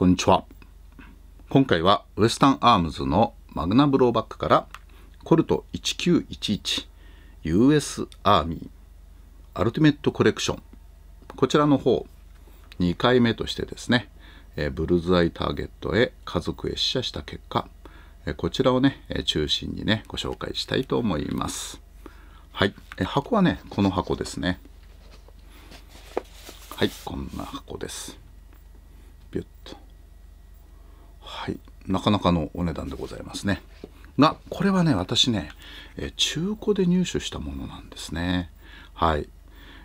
こんにちは。今回はウエスタンアームズのマグナブローバックからコルト1911 US アーミーアルティメットコレクションこちらの方2回目としてですね、えブルズアイターゲットへ家族へ試写した結果、えこちらをね、え中心にねご紹介したいと思いますはい、え箱はねこの箱ですねはいこんな箱ですビュッとはいなかなかのお値段でございますねがこれはね私ね、え中古で入手したものなんですねはい、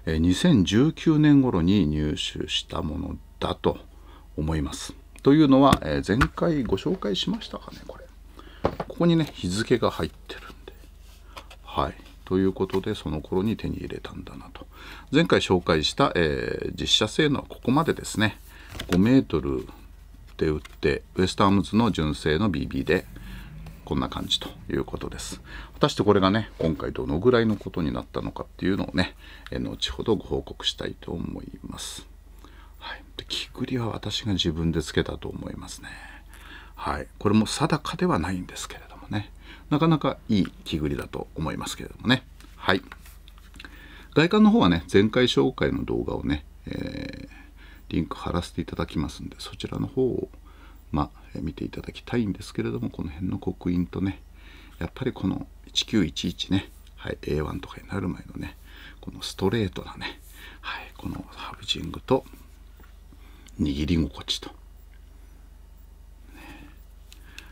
え2019年頃に入手したものだと思いますというのは、え前回ご紹介しましたかねこれここにね日付が入ってるんではいということでその頃に手に入れたんだなと前回紹介した、えー、実写性能はここまでですね5メートルって打ってウエスタアームズの純正の BB でこんな感じということです果たしてこれがね今回どのぐらいのことになったのかっていうのをね後ほどご報告したいと思います、はい、で木くりは私が自分でつけたと思いますねはいこれも定かではないんですけれどもねなかなかいい木ぐりだと思いますけれどもねはい外観の方はね前回紹介の動画をねリンク貼らせていただきますんでそちらの方をまあ、見ていただきたいんですけれどもこの辺の刻印とねやっぱりこの1911ね、はい、A1 とかになる前のねこのストレートなね、はい、このハブジングと握り心地と、ね、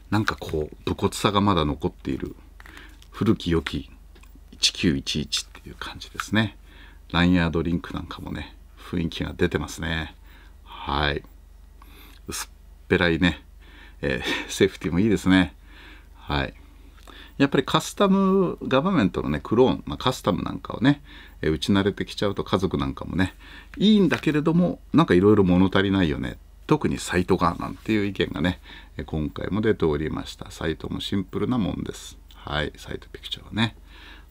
なんかこう武骨さがまだ残っている古き良き1911っていう感じですねランヤードリンクなんかもね雰囲気が出てますね。はい。薄っぺらいね、えー、セーフティーもいいですね。はい。やっぱりカスタムガバメントのね、クローン、まあ、カスタムなんかをね、えー、打ち慣れてきちゃうと家族なんかもね、いいんだけれども、なんかいろいろ物足りないよね。特にサイトが、なんていう意見がね、今回も出ておりました。サイトもシンプルなもんです。はい、サイトピクチャーはね。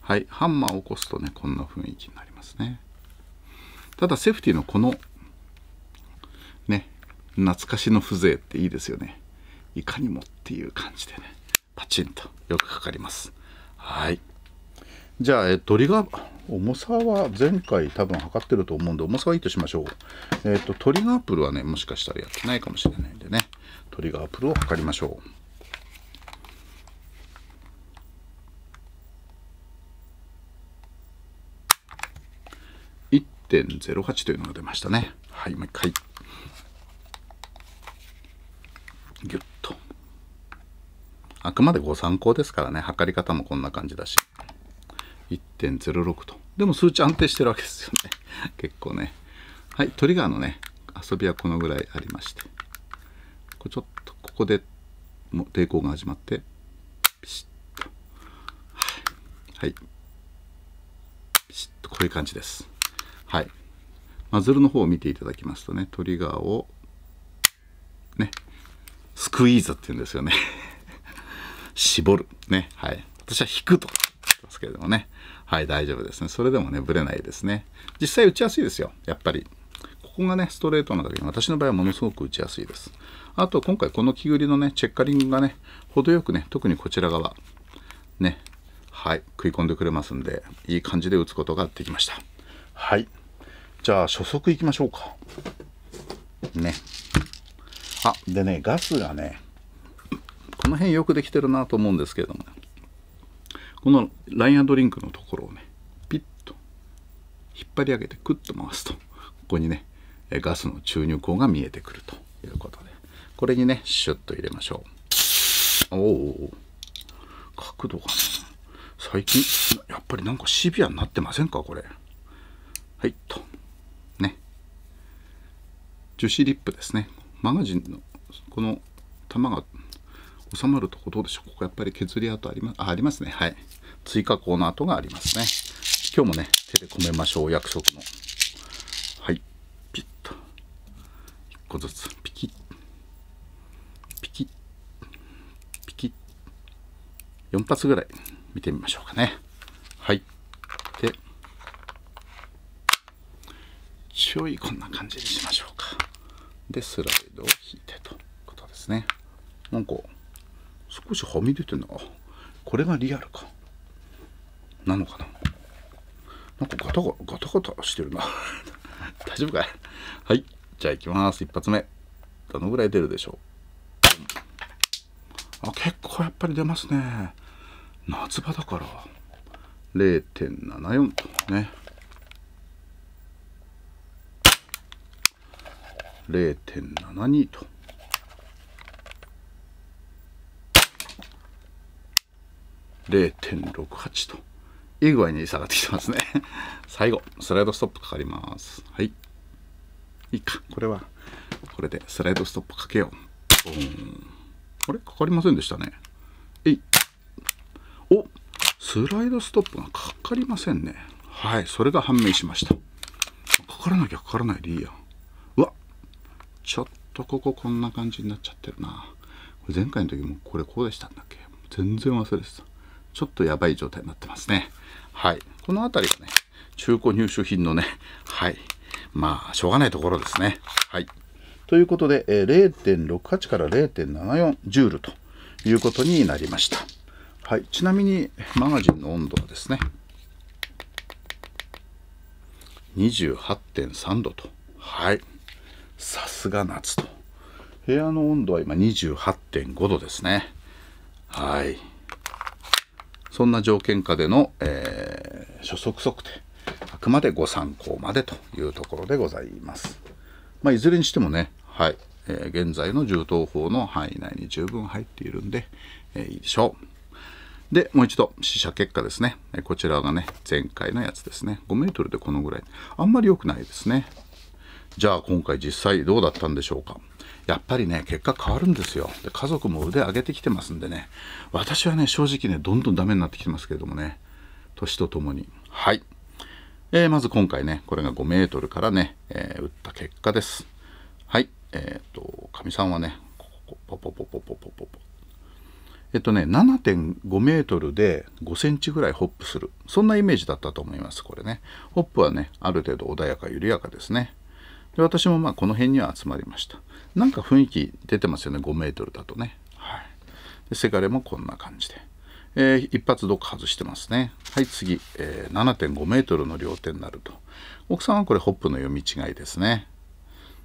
はい、ハンマーを起こすとね、こんな雰囲気になりますね。ただ、セーフティのこの懐かしの風情っていいですよねいかにもっていう感じでねパチンとよくかかりますはいじゃあ、えっと、鳥が重さは前回多分測ってると思うんで重さはいいとしましょうえっとトリガープルはねもしかしたらやってないかもしれないんでねトリガープルを測りましょう1.08というのが出ましたね。はい、もう一回。あくまでご参考ですからね、測り方もこんな感じだし。1.06と。でも数値安定してるわけですよね。結構ね。はい、トリガーのね、遊びはこのぐらいありまして。こちょっとここでも抵抗が始まって、ピシッと。はい。ピシッとこういう感じです。はい。マズルの方を見ていただきますとね、トリガーを、ね、スクイーズって言うんですよね。絞る。ね。はい。私は引くと。ますけれどもね。はい、大丈夫ですね。それでもね、ぶれないですね。実際打ちやすいですよ。やっぱり。ここがね、ストレートな時に私の場合はものすごく打ちやすいです。あと、今回この木ぐりのね、チェッカリングがね、程よくね、特にこちら側、ね、はい、食い込んでくれますんで、いい感じで打つことができました。はい。じゃあ、初速いきましょうか。ね。あ、でね、ガスがね、この辺よくできてるなと思うんですけれども、ね、このラインドリンクのところをねピッと引っ張り上げてクッと回すとここにねガスの注入口が見えてくるということでこれにねシュッと入れましょうおお角度がね最近やっぱりなんかシビアになってませんかこれはいとね樹脂リップですねマガジンのこの玉が収まるとこどうでしょうここやっぱり削り跡あり,、ま、あありますねはい追加工の跡がありますね今日もね手で込めましょう約束のはいピッと1個ずつピキッピキッピキッ4発ぐらい見てみましょうかねはいでちょいこんな感じにしましょうかでスライドを引いてということですねなんか少しはみ出てるのこれがリアルかなのかななんかガタガガタガタしてるな 大丈夫かいはいじゃあいきます一発目どのぐらい出るでしょうあ結構やっぱり出ますね夏場だから0.74とね0.72と0.68といい具合に下がってきてますね 最後スライドストップかかりますはいいいかこれはこれでスライドストップかけようあれかかりませんでしたねえいおスライドストップがかかりませんねはいそれが判明しましたかからなきゃかからないでいいやうわちょっとこここんな感じになっちゃってるなこれ前回の時もこれこうでしたんだっけ全然忘れてたちょっとやばい状態になってますね。はい。この辺りがね、中古入手品のね、はい。まあ、しょうがないところですね。はい。ということで、えー、0.68から0.74ジュールということになりました。はい。ちなみに、マガジンの温度はですね、28.3度と。はい。さすが夏と。部屋の温度は今28.5度ですね。はい。そんな条件下での、えー、初速測定あくまでご参考までというところでございます、まあ、いずれにしてもね、はいえー、現在の銃刀法の範囲内に十分入っているんで、えー、いいでしょうで、もう一度、試写結果ですね。こちらがね、前回のやつですね。5 m でこのぐらい。あんまり良くないですね。じゃあ今回実際どうだったんでしょうかやっぱりね結果変わるんですよで家族も腕上げてきてますんでね私はね正直ねどんどんダメになってきてますけれどもね年とともにはい、えー、まず今回ねこれが5ルからね、えー、打った結果ですはいえっ、とかみさんはねポポポポポポポポえっとね7.5メートルで5センチぐらいホップするそんなイメージだったと思いますこれねホップはねある程度穏やか緩やかですねで私もまあこの辺には集まりましたなんか雰囲気出てますよね5メートルだとね、はい、でせがれもこんな感じで、えー、一発どっか外してますねはい次、えー、7.5メートルの両手になると奥さんはこれホップの読み違いですね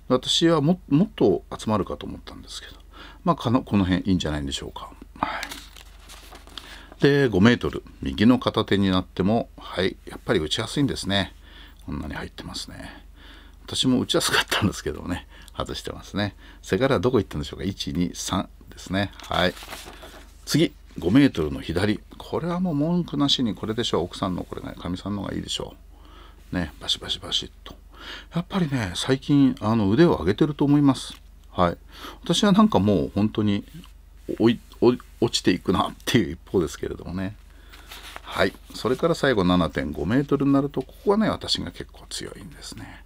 私はももっと集まるかと思ったんですけどまあこの辺いいんじゃないんでしょうかはいで5メートル右の片手になってもはいやっぱり打ちやすいんですねこんなに入ってますね私も打ちやすかったんですけどね、外してますね。背からどこ行ったんでしょうか ?1、2、3ですね。はい。次、5 m の左。これはもう文句なしにこれでしょう。奥さんのこれね、かみさんの方がいいでしょう。ね、バシバシバシっと。やっぱりね、最近、あの、腕を上げてると思います。はい。私はなんかもう本当に、落ちていくなっていう一方ですけれどもね。はい。それから最後7.5メートルになると、ここはね、私が結構強いんですね。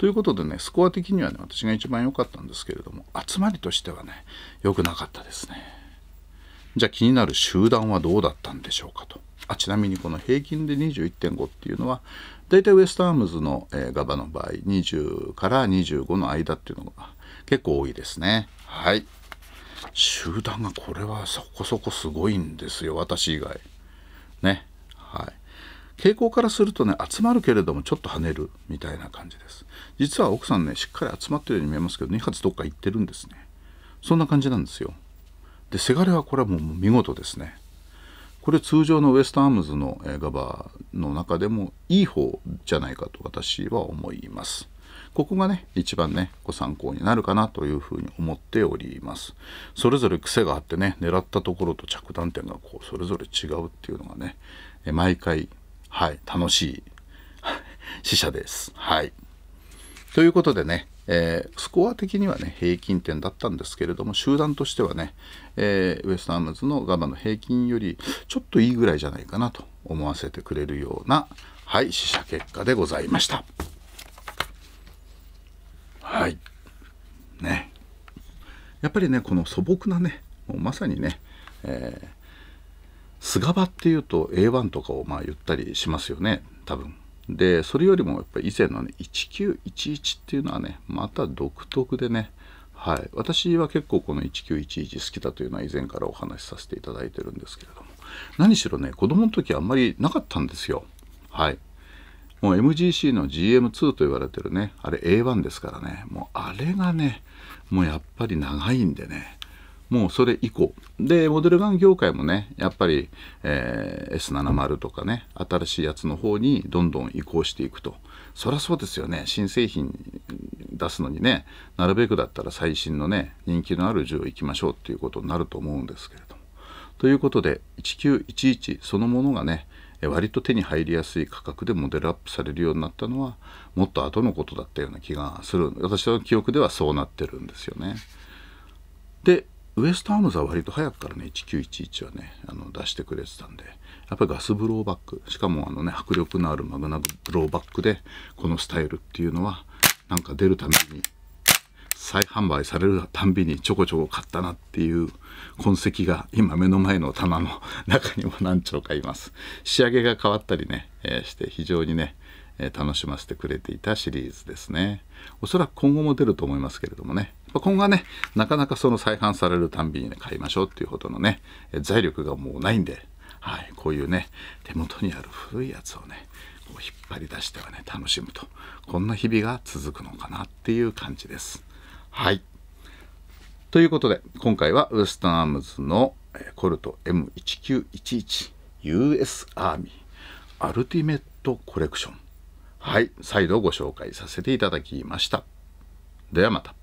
ということでね、スコア的にはね、私が一番良かったんですけれども、集まりとしてはね、良くなかったですね。じゃあ気になる集団はどうだったんでしょうかと。あちなみにこの平均で21.5っていうのは、大体ウエストアームズの、えー、ガバの場合、20から25の間っていうのが結構多いですね。はい。集団がこれはそこそこすごいんですよ、私以外。ね。はい。傾向からするとね集まるけれどもちょっと跳ねるみたいな感じです実は奥さんねしっかり集まってるように見えますけど2発どっか行ってるんですねそんな感じなんですよでせがれはこれはもう見事ですねこれ通常のウエストアームズのガバの中でもいい方じゃないかと私は思いますここがね一番ねご参考になるかなというふうに思っておりますそれぞれ癖があってね狙ったところと着弾点がこうそれぞれ違うっていうのがね毎回はい、楽しい死者です。はい。ということでね、えー、スコア的にはね、平均点だったんですけれども、集団としてはね、えー、ウエストアームズのガバの平均よりちょっといいぐらいじゃないかなと思わせてくれるような、はい、死者結果でございました。はい。ね。やっぱりね、この素朴なね、もうまさにね、えー菅場っていうと A1 とかをまあ言ったりしますよね多分。でそれよりもやっぱり以前のね1911っていうのはねまた独特でねはい私は結構この1911好きだというのは以前からお話しさせていただいてるんですけれども何しろね子供の時あんまりなかったんですよはいもう MGC の GM2 と言われてるねあれ A1 ですからねもうあれがねもうやっぱり長いんでねもうそれ以降。で、モデルガン業界もね、やっぱり、えー、S70 とかね、新しいやつの方にどんどん移行していくと。そりゃそうですよね。新製品出すのにね、なるべくだったら最新のね、人気のある銃を行きましょうっていうことになると思うんですけれども。ということで、1911そのものがね、割と手に入りやすい価格でモデルアップされるようになったのはもっと後のことだったような気がする私の記憶ではそうなってるんですよね。でウエストアームズは割と早くからね、1911はね、あの出してくれてたんで、やっぱりガスブローバック、しかもあのね、迫力のあるマグナブローバックで、このスタイルっていうのは、なんか出るために、再販売されるたんびにちょこちょこ買ったなっていう痕跡が今目の前の棚の中にも何丁かいます。仕上げが変わったりね、えー、して非常にね、え楽しませてくれていたシリーズですね。おそらく今後も出ると思いますけれどもね。今後はね、なかなかその再販されるたんびにね、買いましょうっていうほどのね、財力がもうないんで、はい、こういうね、手元にある古いやつをね、こう引っ張り出してはね、楽しむと。こんな日々が続くのかなっていう感じです。はい。ということで、今回はウエスタンアームズのコルト M1911 US アーミーアルティメットコレクション。はい、再度ご紹介させていただきました。ではまた。